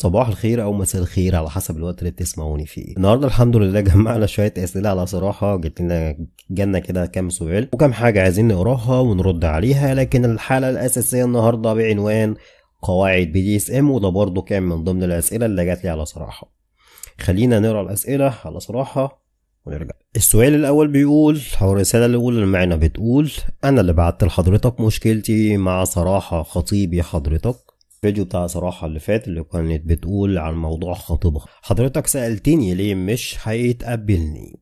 صباح الخير او مساء الخير على حسب الوقت اللي بتسمعوني فيه النهارده الحمد لله جمعنا شويه اسئله على صراحه جبت لنا جالنا كده كام سؤال وكم حاجه عايزين نقراها ونرد عليها لكن الحاله الاساسيه النهارده بعنوان قواعد بي دي اس ام وده برضه كان من ضمن الاسئله اللي جات لي على صراحه خلينا نقرا الاسئله على صراحه ونرجع السؤال الاول بيقول او الرساله الاولى المعنى بتقول انا اللي بعت لحضرتك مشكلتي مع صراحه خطيبي حضرتك الفيديو بتاع صراحة اللي فات اللي كانت بتقول عن موضوع خطيبة حضرتك سألتني ليه مش هيتقبلني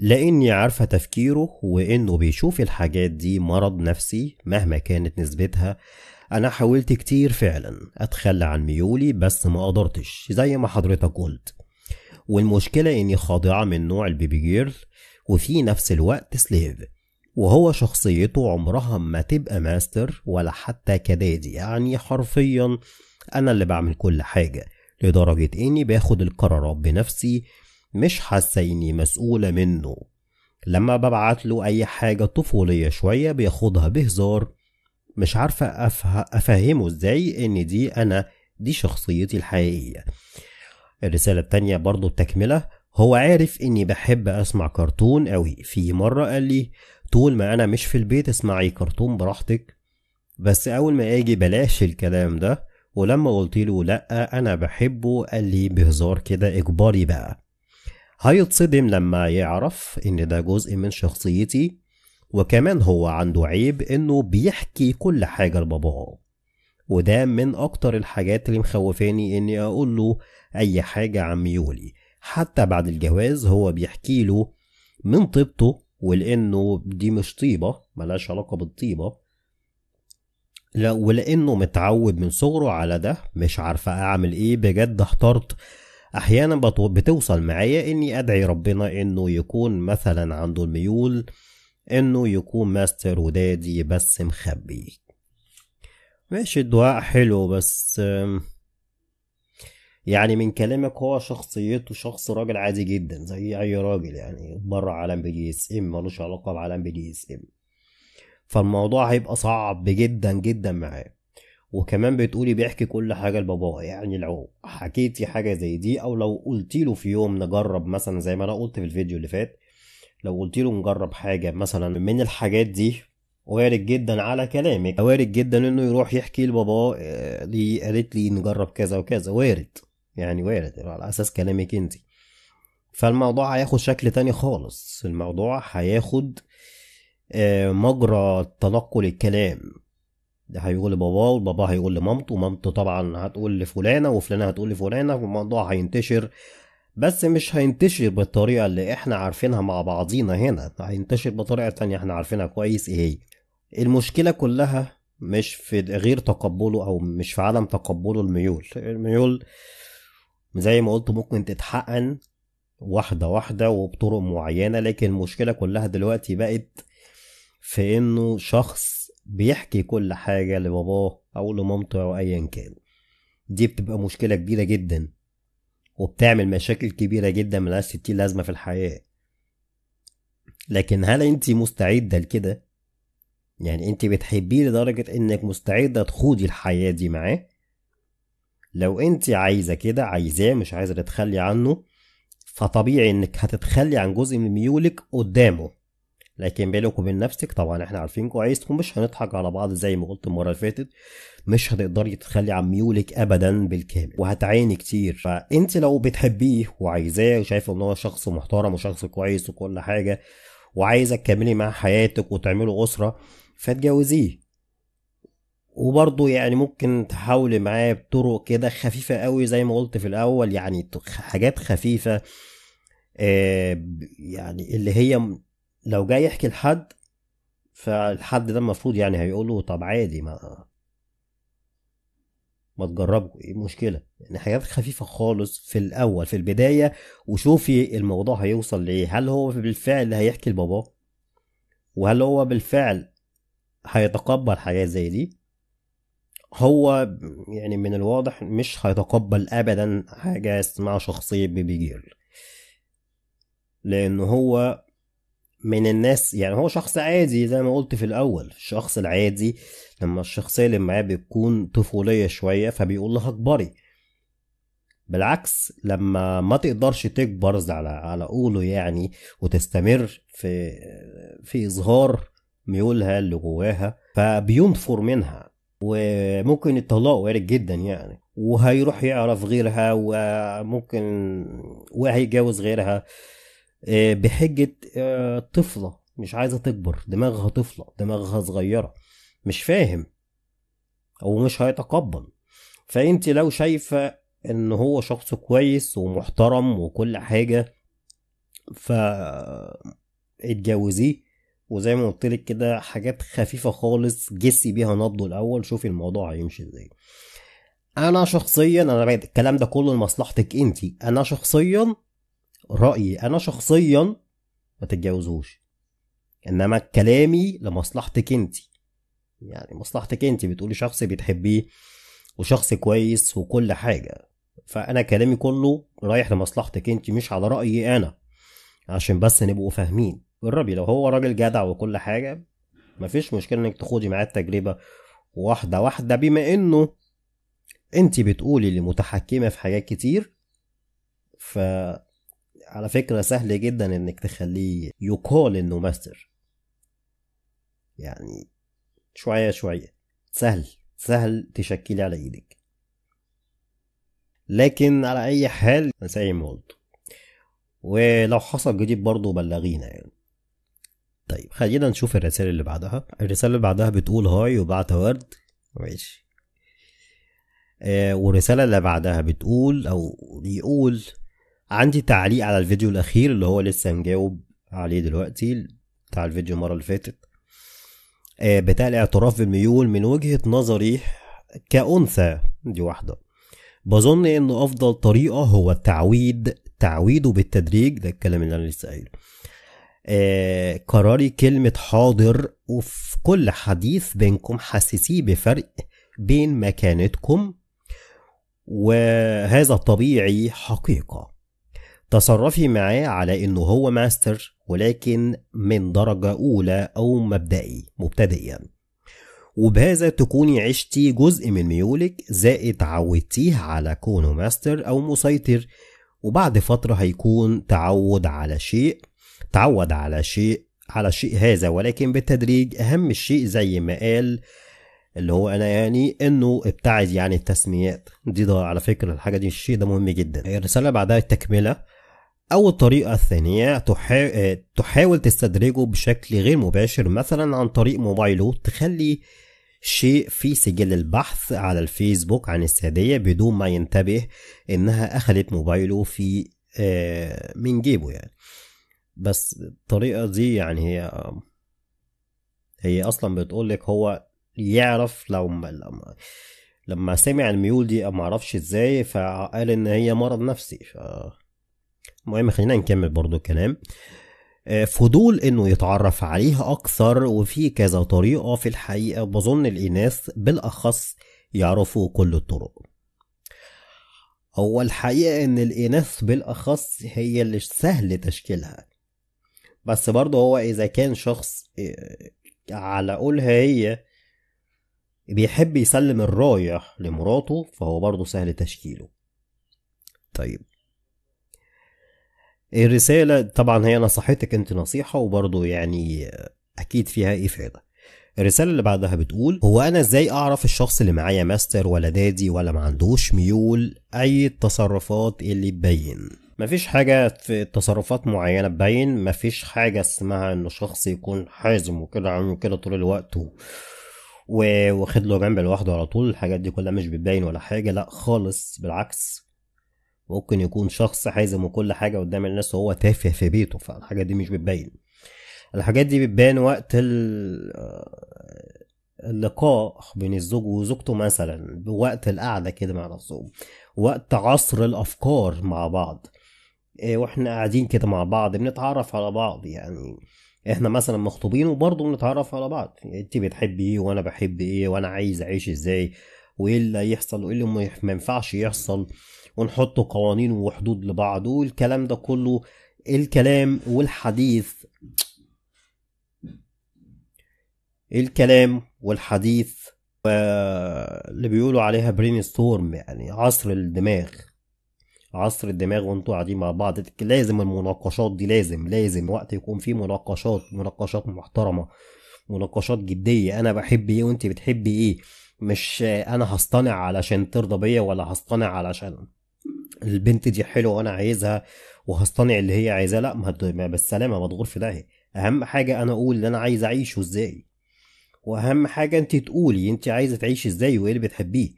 لاني عارفة تفكيره وانه بيشوف الحاجات دي مرض نفسي مهما كانت نسبتها انا حاولت كتير فعلا اتخلى عن ميولي بس ما قدرتش زي ما حضرتك قلت والمشكلة اني خاضعة من نوع البيبي جيرل وفي نفس الوقت سليف وهو شخصيته عمرها ما تبقى ماستر ولا حتى كدادي يعني حرفيا أنا اللي بعمل كل حاجة لدرجة إني باخد القرارات بنفسي مش حاسة إني مسؤولة منه لما ببعت له أي حاجة طفولية شوية بياخدها بهزار مش عارفة أفهمه إزاي إن دي أنا دي شخصيتي الحقيقية الرسالة التانية برضو التكملة هو عارف إني بحب أسمع كرتون أوي في مرة قال لي طول ما انا مش في البيت اسمعي كرتون براحتك بس اول ما اجي بلاش الكلام ده ولما قلت له لا انا بحبه قال لي بهزار كده اجباري بقى هيتصدم لما يعرف ان ده جزء من شخصيتي وكمان هو عنده عيب انه بيحكي كل حاجه لباباه وده من اكتر الحاجات اللي مخوفاني اني اقول له اي حاجه عن ميولي حتى بعد الجواز هو بيحكي له من طيبته ولانه دي مش طيبه ملهاش علاقه بالطيبه لا ولانه متعود من صغره على ده مش عارفه اعمل ايه بجد احترت احيانا بتوصل معايا اني ادعي ربنا انه يكون مثلا عنده الميول انه يكون ماستر ودادي بس مخبي ماشي الدعاء حلو بس يعني من كلامك هو شخصيته شخص راجل عادي جدا زي اي راجل يعني بره عالم بي اس ام ملوش علاقه بعالم بي اس ام فالموضوع هيبقى صعب جدا جدا معاه وكمان بتقولي بيحكي كل حاجه لباباه يعني لو حكيتي حاجه زي دي او لو قلتي له في يوم نجرب مثلا زي ما انا قلت في الفيديو اللي فات لو قلتي له نجرب حاجه مثلا من الحاجات دي وارد جدا على كلامك وارد جدا انه يروح يحكي لباباه دي آه، قالت لي نجرب كذا وكذا وارد يعني وارد على اساس كلامك انت فالموضوع هياخد شكل تاني خالص الموضوع هياخد آه، مجرى تنقل الكلام ده هيقول لباباه وبابا هيقول لمامته ومامته طبعا هتقول لفلانه وفلانه هتقول لفلانه والموضوع هينتشر بس مش هينتشر بالطريقه اللي احنا عارفينها مع بعضينا هنا هينتشر بطريقه تانية احنا عارفينها كويس ايه هي المشكله كلها مش في غير تقبله او مش في عدم تقبله الميول الميول زي ما قلت ممكن تتحقن واحدة واحدة وبطرق معينة لكن المشكلة كلها دلوقتي بقت في انه شخص بيحكي كل حاجة لباباه او لمامته او ايا كان دي بتبقى مشكلة كبيرة جدا وبتعمل مشاكل كبيرة جدا ملهاش ستين لازمة في الحياة لكن هل انت مستعدة لكده؟ يعني انت بتحبيه لدرجة انك مستعدة تخوضي الحياة دي معاه؟ لو انت عايزه كده عايزاه مش عايزه تتخلي عنه فطبيعي انك هتتخلي عن جزء من ميولك قدامه لكن بينك وبين نفسك طبعا احنا عارفين كويس ومش هنضحك على بعض زي ما قلت المره اللي فاتت مش هتقدري تتخلي عن ميولك ابدا بالكامل وهتعاني كتير فانت لو بتحبيه وعايزاه وشايفه ان هو شخص محترم وشخص كويس وكل حاجه وعايزه تكملي مع حياتك وتعملوا اسره فاتجوزيه وبرضه يعني ممكن تحاولي معاه بطرق كده خفيفة قوي زي ما قلت في الأول يعني حاجات خفيفة آه، يعني اللي هي لو جاي يحكي لحد فالحد ده المفروض يعني هيقوله طب عادي ما ما تجربوا ايه المشكلة يعني حاجات خفيفة خالص في الأول في البداية وشوفي الموضوع هيوصل لإيه هل هو بالفعل هيحكي لباباه وهل هو بالفعل هيتقبل حاجات زي دي هو يعني من الواضح مش هيتقبل ابدا حاجه اسمها شخصيه بيبي جيرل لان هو من الناس يعني هو شخص عادي زي ما قلت في الاول الشخص العادي لما الشخصيه اللي معاه بتكون طفوليه شويه فبيقول لها اكبري بالعكس لما ما تقدرش تكبر على على قوله يعني وتستمر في في اظهار ميولها اللي جواها فبينفر منها وممكن يطلقوا وارد جدا يعني وهيروح يعرف غيرها وممكن وهيجوز غيرها آه، بحجة آه، طفلة مش عايزة تكبر دماغها طفلة دماغها صغيرة مش فاهم او مش هيتقبل فانت لو شايفة ان هو شخص كويس ومحترم وكل حاجة فاتجوزيه اتجوزيه وزي ما قلت لك كده حاجات خفيفه خالص جسي بيها نبضه الاول شوفي الموضوع هيمشي ازاي انا شخصيا انا بعد الكلام ده كله لمصلحتك انت انا شخصيا رايي انا شخصيا ما تتجوزوش انما كلامي لمصلحتك انت يعني مصلحتك انت بتقولي شخص بتحبيه وشخص كويس وكل حاجه فانا كلامي كله رايح لمصلحتك انت مش على رايي انا عشان بس نبقوا فاهمين جربي لو هو راجل جدع وكل حاجه مفيش مشكله انك تخوضي معاه التجربه واحده واحده بما انه انت بتقولي اللي متحكمه في حاجات كتير ف على فكره سهل جدا انك تخليه يقال انه ماستر يعني شويه شويه سهل سهل تشكلي على ايدك لكن على اي حال مسائي مولد ولو حصل جديد برضه بلغينا يعني طيب خلينا نشوف الرسالة اللي بعدها الرسالة اللي بعدها بتقول هاي وبعت ورد ماشي آه والرسالة اللي بعدها بتقول أو بيقول عندي تعليق على الفيديو الأخير اللي هو لسه مجاوب عليه دلوقتي بتاع الفيديو المرة اللي فاتت آه بتاع الاعتراف بالميول من وجهة نظري كأنثى دي واحدة بظن إن أفضل طريقة هو التعويد تعويده بالتدريج ده الكلام اللي أنا لسه قايله آه قراري كلمة حاضر وفي كل حديث بينكم حسسيه بفرق بين مكانتكم وهذا طبيعي حقيقة تصرفي معاه على انه هو ماستر ولكن من درجة أولى أو مبدئي مبتدئيا وبهذا تكوني عشتي جزء من ميولك زائد عودتيه على كونه ماستر أو مسيطر وبعد فترة هيكون تعود على شيء تعود على شيء على الشيء هذا ولكن بالتدريج أهم الشيء زي ما قال اللي هو انا يعني انه ابتعد يعني التسميات دي ده على فكره الحاجه دي الشيء ده مهم جدا الرساله بعدها التكمله او الطريقه الثانيه تحا... تحاول تستدرجه بشكل غير مباشر مثلا عن طريق موبايله تخلي شيء في سجل البحث على الفيسبوك عن السادية بدون ما ينتبه إنها أخدت موبايله في آه، من جيبه يعني بس الطريقة دي يعني هي هي أصلا بتقول لك هو يعرف لو لما, لما سمع الميول دي ما اعرفش ازاي فقال ان هي مرض نفسي ف المهم خلينا نكمل برضو الكلام آه آه، فضول انه يتعرف عليها اكثر وفي كذا طريقه في الحقيقه بظن الاناث بالاخص يعرفوا كل الطرق هو الحقيقه ان الاناث بالاخص هي اللي سهل تشكيلها بس برضه هو اذا كان شخص آه، على قولها هي بيحب يسلم الرايح لمراته فهو برضه سهل تشكيله طيب الرسالة طبعا هي نصحتك انت نصيحة وبرضه يعني اكيد فيها افادة الرسالة اللي بعدها بتقول هو أنا إزاي أعرف الشخص اللي معايا ماستر ولا دادي ولا ما عندوش ميول أي التصرفات اللي تبين مفيش حاجة في تصرفات معينة تبين مفيش حاجة اسمها إنه شخص يكون حازم وكده عنه كده طول الوقت و... واخد له جنب لوحده على طول الحاجات دي كلها مش بتبين ولا حاجة لأ خالص بالعكس ممكن يكون شخص حازم وكل حاجه قدام الناس وهو تافه في بيته فالحاجه دي مش بتبين الحاجات دي بتبان وقت آه، اللقاء بين الزوج وزوجته مثلا بوقت القعده كده مع نفسهم وقت عصر الافكار مع بعض إيه، واحنا قاعدين كده مع بعض بنتعرف على بعض يعني احنا مثلا مخطوبين وبرضه بنتعرف على بعض انت بتحبي ايه وانا بحب ايه وانا عايز اعيش ازاي وايه اللي هيحصل وايه اللي ما ينفعش يحصل ونحط قوانين وحدود لبعض والكلام ده كله الكلام والحديث الكلام والحديث اللي بيقولوا عليها برين ستورم يعني عصر الدماغ عصر الدماغ وانتوا قاعدين مع بعض لازم المناقشات دي لازم لازم وقت يكون في مناقشات مناقشات محترمة مناقشات جدية انا بحب ايه وانت بتحبي ايه مش انا هصطنع علشان ترضى بيا ولا هصطنع علشان البنت دي حلوه وانا عايزها وهصطنع اللي هي عايزاه لا ما بالسلامه ما تغور في داهيه اهم حاجه انا اقول اللي انا عايز اعيشه ازاي واهم حاجه انت تقولي انت عايزه تعيشي ازاي وايه اللي بتحبيه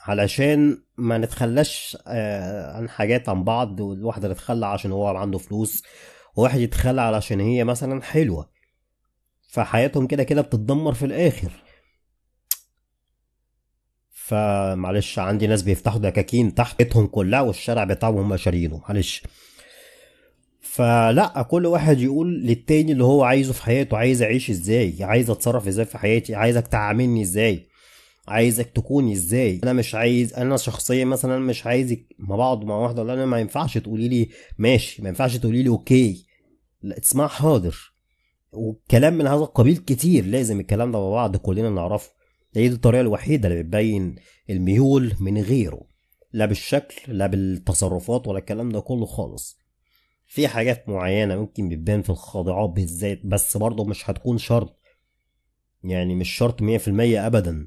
علشان ما نتخلاش آه، عن حاجات عن بعض والواحد يتخلى عشان هو عنده فلوس وواحد يتخلى علشان هي مثلا حلوه فحياتهم كده كده بتتدمر في الاخر فمعلش عندي ناس بيفتحوا دكاكين تحت بيتهم كلها والشارع بتاعهم هم شارينه معلش فلا كل واحد يقول للتاني اللي هو عايزه في حياته عايز اعيش ازاي عايز اتصرف ازاي في حياتي عايزك تعاملني ازاي عايزك تكون ازاي انا مش عايز انا شخصيا مثلا مش عايزك ما بعض مع واحده ولا انا ما ينفعش تقولي لي ماشي ما ينفعش تقولي لي اوكي لا اسمها حاضر وكلام من هذا القبيل كتير لازم الكلام ده مع بعض كلنا نعرفه هي دي الطريقه الوحيده اللي بتبين الميول من غيره لا بالشكل لا بالتصرفات ولا الكلام ده كله خالص في حاجات معينه ممكن بتبان في الخاضعات بالذات بس برضه مش هتكون شرط يعني مش شرط مية في المية ابدا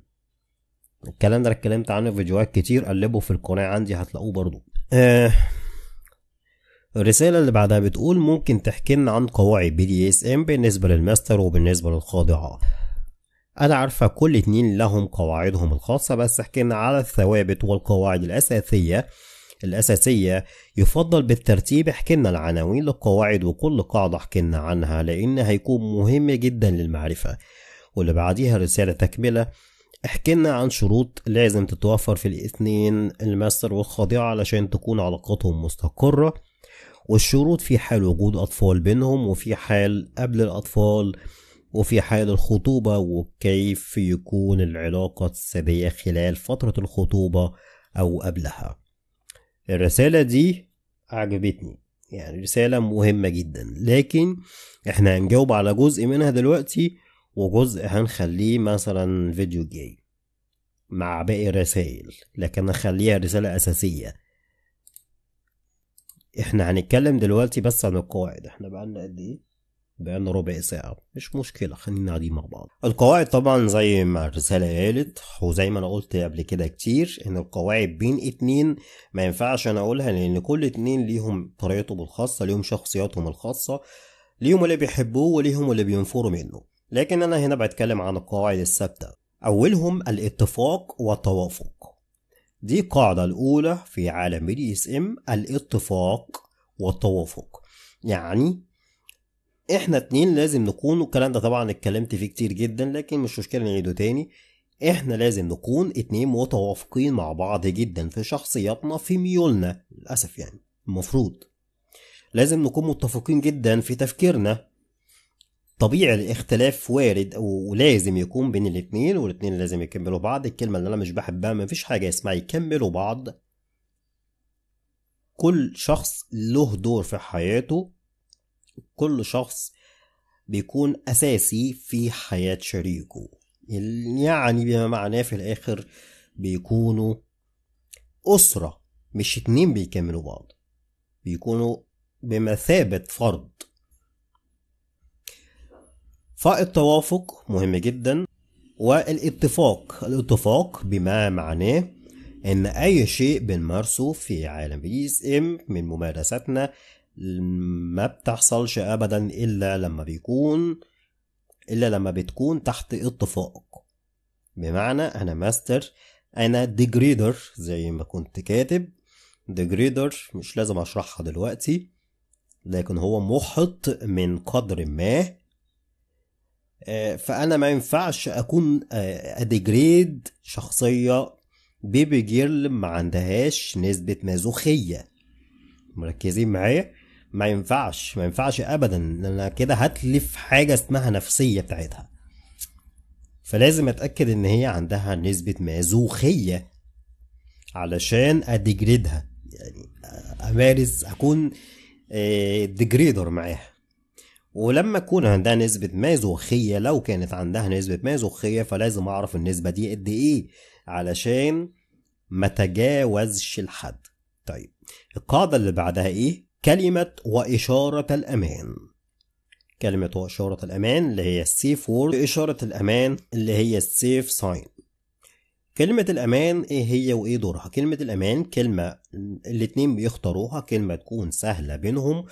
الكلام ده اتكلمت عنه في فيديوهات كتير قلبه في القناه عندي هتلاقوه برضه آه الرسالة اللي بعدها بتقول ممكن تحكي لنا عن قواعد بي دي اس ام بالنسبة للماستر وبالنسبة للخاضعة أنا عارفة كل اتنين لهم قواعدهم الخاصة بس حكينا على الثوابت والقواعد الأساسية الأساسية يفضل بالترتيب حكينا العناوين للقواعد وكل قاعدة حكينا عنها لأن هيكون مهم جدا للمعرفة واللي بعديها رسالة تكملة احكينا عن شروط لازم تتوفر في الاثنين الماستر والخاضعة علشان تكون علاقتهم مستقرة والشروط في حال وجود أطفال بينهم وفي حال قبل الأطفال وفي حال الخطوبة وكيف يكون العلاقة السرية خلال فترة الخطوبة أو قبلها الرسالة دي عجبتني يعني رسالة مهمة جدا لكن احنا هنجاوب على جزء منها دلوقتي وجزء هنخليه مثلا فيديو جاي مع باقي الرسائل لكن هنخليها رسالة أساسية احنا هنتكلم دلوقتي بس عن القواعد احنا بقالنا قد ايه بقالنا ربع ساعة مش مشكلة خلينا قاعدين مع بعض القواعد طبعا زي ما الرسالة قالت وزي ما انا قلت قبل كده كتير ان القواعد بين اتنين ما ينفعش انا اقولها لان كل اتنين ليهم طريقتهم الخاصة ليهم شخصياتهم الخاصة ليهم اللي بيحبوه وليهم اللي بينفروا منه لكن انا هنا بتكلم عن القواعد الثابتة اولهم الاتفاق والتوافق دي القاعدة الأولى في عالم بي دي اس ام الاتفاق والتوافق يعني احنا اتنين لازم نكون والكلام ده طبعا اتكلمت فيه كتير جدا لكن مش مشكله نعيده تاني احنا لازم نكون اتنين متوافقين مع بعض جدا في شخصياتنا في ميولنا للاسف يعني المفروض لازم نكون متفقين جدا في تفكيرنا طبيعي الاختلاف وارد ولازم يكون بين الاتنين والاتنين لازم يكملوا بعض الكلمة اللي أنا مش بحبها مفيش حاجة اسمها يكملوا بعض كل شخص له دور في حياته كل شخص بيكون أساسي في حياة شريكه يعني بما معناه في الآخر بيكونوا أسرة مش اتنين بيكملوا بعض بيكونوا بمثابة فرد فالتوافق مهم جدا والاتفاق الاتفاق بما معناه ان اي شيء بنمارسه في عالم بي اس ام من ممارساتنا ما بتحصلش ابدا الا لما بيكون الا لما بتكون تحت اتفاق بمعنى انا ماستر انا ديجريدر زي ما كنت كاتب ديجريدر مش لازم اشرحها دلوقتي لكن هو محط من قدر ما آه، فانا ما ينفعش اكون اديجريد آه، شخصيه بيبي جيرل ما عندهاش نسبه مازوخيه مركزين معايا ما ينفعش ما ينفعش ابدا انا كده هتلف حاجه اسمها نفسيه بتاعتها فلازم اتاكد ان هي عندها نسبه مازوخيه علشان ادجريدها يعني امارس اكون ديجريدر آه، معاها ولما تكون عندها نسبة مازوخية لو كانت عندها نسبة مازوخية فلازم أعرف النسبة دي قد إيه علشان ما تجاوزش الحد طيب القاعدة اللي بعدها إيه؟ كلمة وإشارة الأمان كلمة وإشارة الأمان اللي هي السيف وورد إشارة الأمان اللي هي السيف ساين كلمة الأمان إيه هي وإيه دورها كلمة الأمان كلمة الاتنين بيختاروها كلمة تكون سهلة بينهم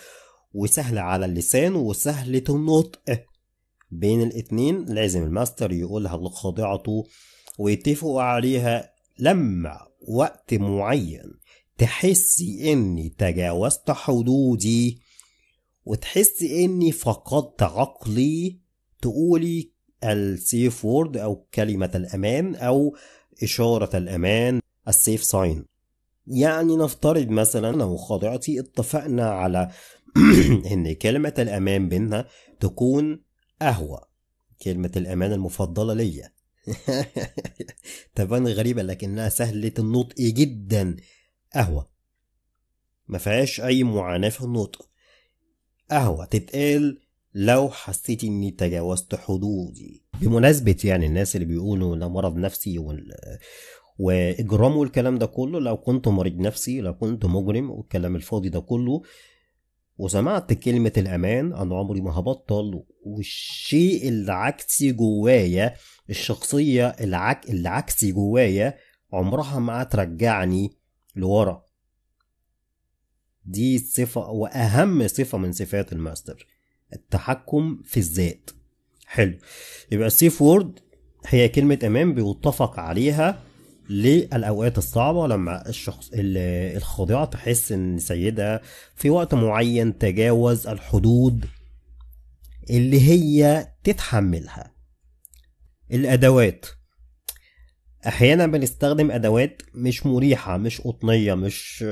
وسهلة على اللسان وسهلة النطق بين الاتنين لازم الماستر يقولها لخاضعته ويتفقوا عليها لما وقت معين تحسي اني تجاوزت حدودي وتحسي اني فقدت عقلي تقولي السيف وورد او كلمة الامان او اشارة الامان السيف ساين يعني نفترض مثلا انا وخاضعتي اتفقنا على ان كلمة الامان بينا تكون قهوة كلمة الامان المفضلة ليا تبان غريبة لكنها سهلة النطق جدا قهوة ما فيهاش أي معاناة في النطق قهوة تتقال لو حسيت إني تجاوزت حدودي بمناسبة يعني الناس اللي بيقولوا ده مرض نفسي وال... وإجرام والكلام ده كله لو كنت مريض نفسي لو كنت مجرم والكلام الفاضي ده كله وسمعت كلمة الأمان أنا عمري ما هبطل والشيء اللي عكسي جوايا الشخصية اللي, العكسي عكسي جوايا عمرها ما هترجعني لورا دي صفة وأهم صفة من صفات الماستر التحكم في الذات حلو يبقى السيف وورد هي كلمة أمان بيتفق عليها للأوقات الصعبة لما الشخص الخاضعة تحس إن سيدها في وقت معين تجاوز الحدود اللي هي تتحملها الأدوات احيانا بنستخدم ادوات مش مريحه مش قطنيه مش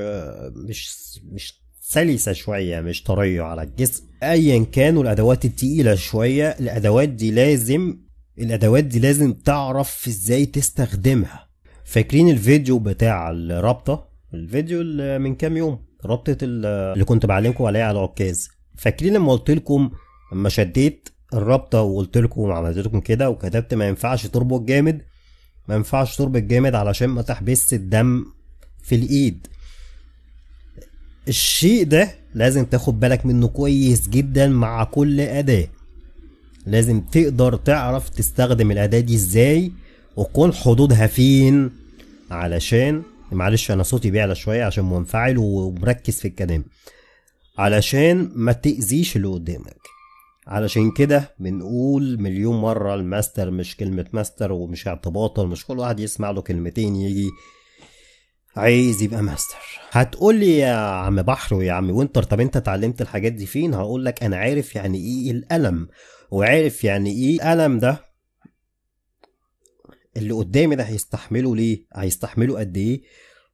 مش مش سلسه شويه مش طريه على الجسم ايا كانوا الادوات التقيله شويه الادوات دي لازم الادوات دي لازم تعرف ازاي تستخدمها فاكرين الفيديو بتاع الرابطه الفيديو اللي من كام يوم رابطه اللي كنت بعلمكم عليها على العكاز فاكرين لما قلت لكم لما شديت الرابطه وقلت لكم وعملت لكم كده وكتبت ما ينفعش تربط جامد ما ينفعش تربط جامد علشان ما تحبسش الدم في الايد الشيء ده لازم تاخد بالك منه كويس جدا مع كل اداة لازم تقدر تعرف تستخدم الاداة دي ازاي وكون حدودها فين علشان معلش انا صوتي بيعلى شوية عشان منفعل ومركز في الكلام علشان ما تأذيش اللي قدامك علشان كده بنقول مليون مرة الماستر مش كلمة ماستر ومش اعتباطا مش كل واحد يسمع له كلمتين يجي عايز يبقى ماستر هتقول لي يا عم بحر ويا عم وينتر طب انت اتعلمت الحاجات دي فين هقول لك انا عارف يعني ايه الالم وعارف يعني ايه الالم ده اللي قدامي ده هيستحمله ليه هيستحمله قد ايه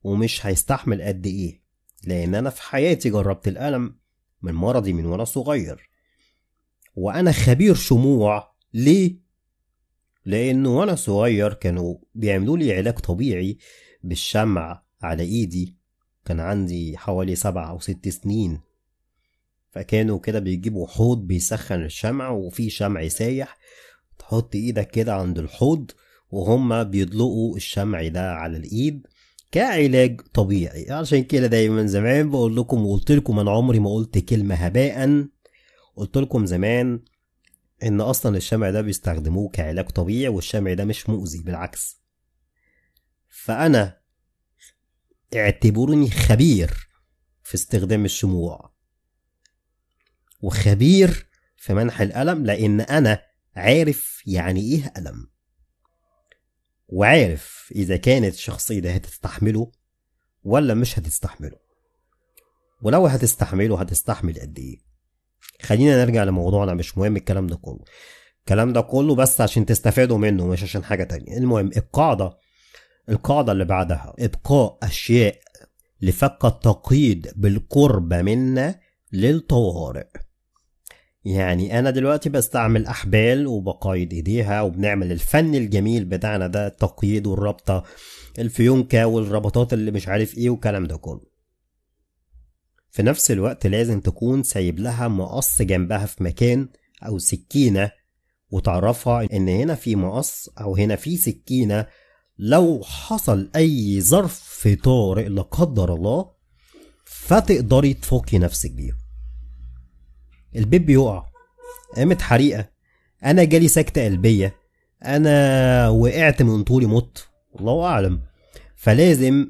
ومش هيستحمل قد ايه لان انا في حياتي جربت الالم من مرضي من وانا صغير وأنا خبير شموع ليه؟ لأنه وأنا صغير كانوا بيعملوا لي علاج طبيعي بالشمع على إيدي كان عندي حوالي سبع أو ست سنين فكانوا كده بيجيبوا حوض بيسخن الشمع وفي شمع سايح تحط إيدك كده عند الحوض وهما بيطلقوا الشمع ده على الإيد كعلاج طبيعي عشان كده دايما زمان بقول لكم وقلت لكم انا عمري ما قلت كلمه هباء قلت لكم زمان ان اصلا الشمع ده بيستخدموه كعلاج طبيعي والشمع ده مش مؤذي بالعكس فانا اعتبروني خبير في استخدام الشموع وخبير في منح الالم لان انا عارف يعني ايه الم وعارف اذا كانت الشخصيه ده هتستحمله ولا مش هتستحمله ولو هتستحمله هتستحمل قد ايه خلينا نرجع لموضوعنا مش مهم الكلام ده كله الكلام ده كله بس عشان تستفادوا منه مش عشان حاجة تانية المهم القاعدة القاعدة اللي بعدها إبقاء أشياء لفك التقييد بالقرب منا للطوارئ يعني أنا دلوقتي بستعمل أحبال وبقايد إيديها وبنعمل الفن الجميل بتاعنا ده التقييد والرابطة الفيونكة والربطات اللي مش عارف إيه والكلام ده كله في نفس الوقت لازم تكون سايب لها مقص جنبها في مكان أو سكينة وتعرفها إن هنا في مقص أو هنا في سكينة لو حصل أي ظرف طارئ لا قدر الله فتقدري تفكي نفسك بيه البيب بيقع قامت حريقة أنا جالي سكتة قلبية أنا وقعت من طولي مت الله أعلم فلازم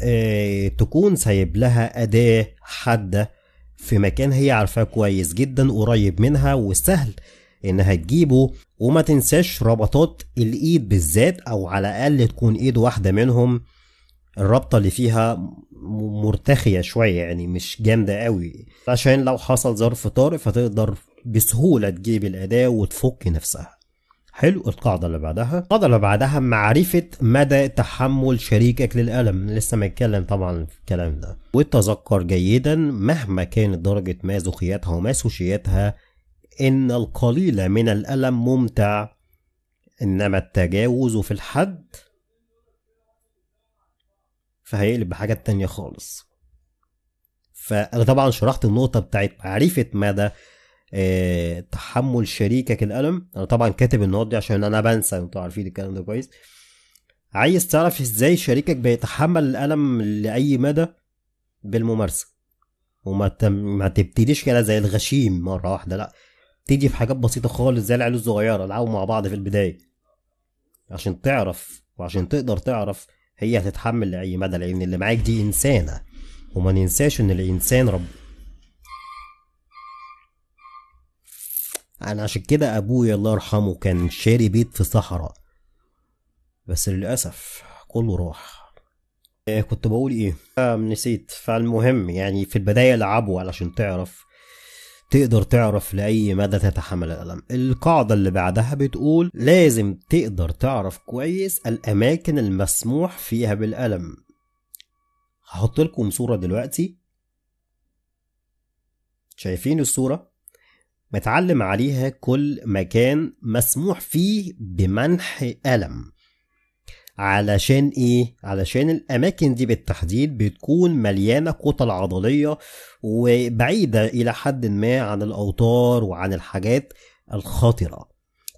آه، تكون سايب لها أداة حادة في مكان هي عارفاه كويس جدا قريب منها وسهل انها تجيبه وما تنساش ربطات الايد بالذات او على الاقل تكون ايد واحده منهم الرابطه اللي فيها مرتخيه شويه يعني مش جامده قوي عشان لو حصل ظرف طارئ فتقدر بسهوله تجيب الاداه وتفك نفسها حلو القاعدة اللي بعدها القاعدة اللي بعدها معرفة مدى تحمل شريكك للألم لسه متكلم طبعا في الكلام ده وتذكر جيدا مهما كانت درجة مازوخيتها وماسوشيتها إن القليل من الألم ممتع إنما التجاوز في الحد فهيقلب بحاجة تانية خالص فأنا طبعا شرحت النقطة بتاعت معرفة مدى آه، تحمل شريكك الالم انا طبعا كاتب النقط دي عشان انا بنسى انتوا عارفين الكلام ده كويس عايز تعرف ازاي شريكك بيتحمل الالم لاي مدى بالممارسه وما ما تبتديش كده زي الغشيم مره واحده لا تيجي في حاجات بسيطه خالص زي العيال الصغيره العبوا مع بعض في البدايه عشان تعرف وعشان تقدر تعرف هي هتتحمل لاي مدى لان اللي معاك دي انسانه وما ننساش ان الانسان رب انا عشان كده ابويا الله يرحمه كان شاري بيت في صحراء بس للاسف كله راح آه، كنت بقول ايه آه نسيت فالمهم يعني في البدايه لعبوا علشان تعرف تقدر تعرف لأي مدى تتحمل الألم القاعدة اللي بعدها بتقول لازم تقدر تعرف كويس الأماكن المسموح فيها بالألم هحط لكم صورة دلوقتي شايفين الصورة متعلم عليها كل مكان مسموح فيه بمنح ألم علشان ايه؟ علشان الاماكن دي بالتحديد بتكون مليانه كتل عضليه وبعيده الى حد ما عن الاوتار وعن الحاجات الخطره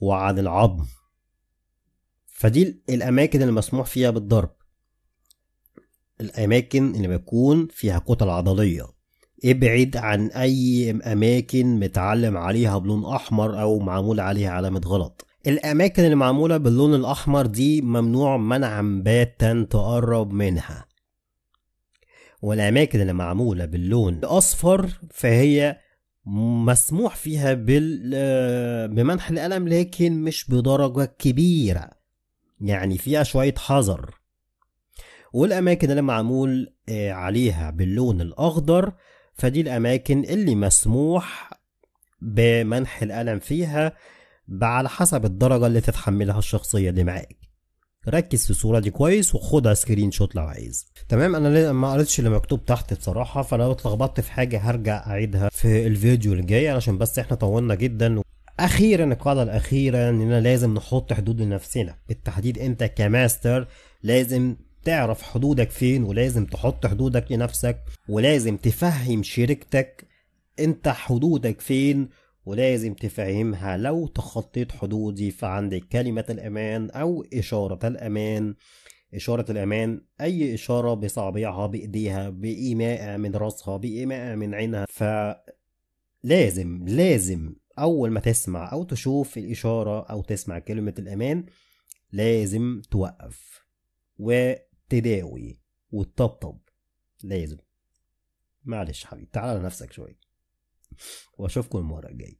وعن العظم فدي الاماكن المسموح فيها بالضرب الاماكن اللي بتكون فيها كتل عضليه ابعد عن اي اماكن متعلم عليها بلون احمر او معمول عليها علامه غلط الاماكن اللي معموله باللون الاحمر دي ممنوع منعا باتا تقرب منها والاماكن اللي معموله باللون الاصفر فهي مسموح فيها آه، بمنح القلم لكن مش بدرجه كبيره يعني فيها شويه حذر والاماكن اللي معمول آه، عليها باللون الاخضر فدي الأماكن اللي مسموح بمنح الألم فيها على حسب الدرجة اللي تتحملها الشخصية اللي معاك ركز في الصورة دي كويس وخدها سكرين شوت لو عايز تمام انا ما قريتش اللي مكتوب تحت بصراحة فلو اتلخبطت في حاجة هرجع اعيدها في الفيديو الجاي علشان بس احنا طولنا جدا اخيرا القاعدة الاخيرة اننا لازم نحط حدود لنفسنا بالتحديد انت كماستر لازم تعرف حدودك فين ولازم تحط حدودك لنفسك ولازم تفهم شركتك انت حدودك فين ولازم تفهمها لو تخطيت حدودي فعندك كلمة الأمان أو إشارة الأمان إشارة الأمان أي إشارة بصابعها بإيديها بإيماء من رأسها بإيماء من عينها فلازم لازم أول ما تسمع أو تشوف الإشارة أو تسمع كلمة الأمان لازم توقف و تداوي وتطبطب لازم معلش حبيبي تعال على نفسك شويه واشوفكم المره الجايه